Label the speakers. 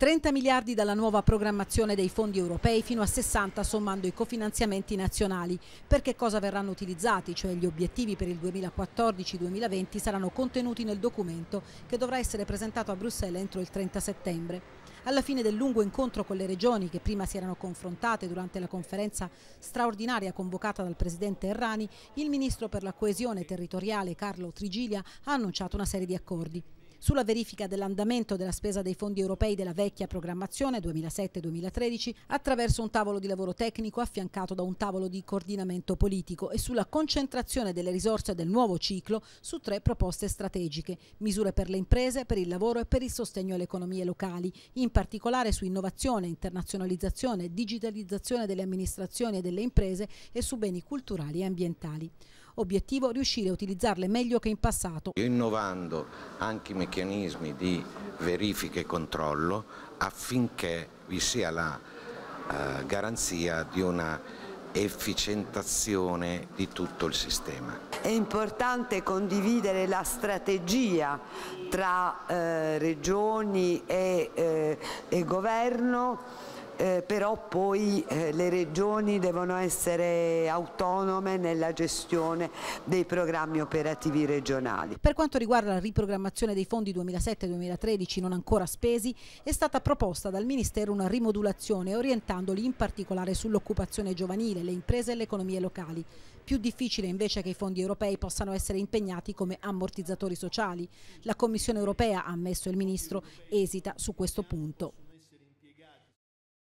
Speaker 1: 30 miliardi dalla nuova programmazione dei fondi europei fino a 60 sommando i cofinanziamenti nazionali. Per che cosa verranno utilizzati, cioè gli obiettivi per il 2014-2020 saranno contenuti nel documento che dovrà essere presentato a Bruxelles entro il 30 settembre. Alla fine del lungo incontro con le regioni che prima si erano confrontate durante la conferenza straordinaria convocata dal presidente Errani, il ministro per la coesione territoriale Carlo Trigilia ha annunciato una serie di accordi. Sulla verifica dell'andamento della spesa dei fondi europei della vecchia programmazione 2007-2013 attraverso un tavolo di lavoro tecnico affiancato da un tavolo di coordinamento politico e sulla concentrazione delle risorse del nuovo ciclo su tre proposte strategiche, misure per le imprese, per il lavoro e per il sostegno alle economie locali, in particolare su innovazione, internazionalizzazione, digitalizzazione delle amministrazioni e delle imprese e su beni culturali e ambientali. Obiettivo riuscire a utilizzarle meglio che in passato.
Speaker 2: Innovando anche i meccanismi di verifica e controllo affinché vi sia la eh, garanzia di una efficientazione di tutto il sistema.
Speaker 3: È importante condividere la strategia tra eh, regioni e, eh, e governo eh, però poi eh, le regioni devono essere autonome nella gestione dei programmi operativi regionali.
Speaker 1: Per quanto riguarda la riprogrammazione dei fondi 2007-2013 non ancora spesi, è stata proposta dal Ministero una rimodulazione orientandoli in particolare sull'occupazione giovanile, le imprese e le economie locali. Più difficile invece che i fondi europei possano essere impegnati come ammortizzatori sociali. La Commissione europea, ha ammesso il Ministro, esita su questo punto.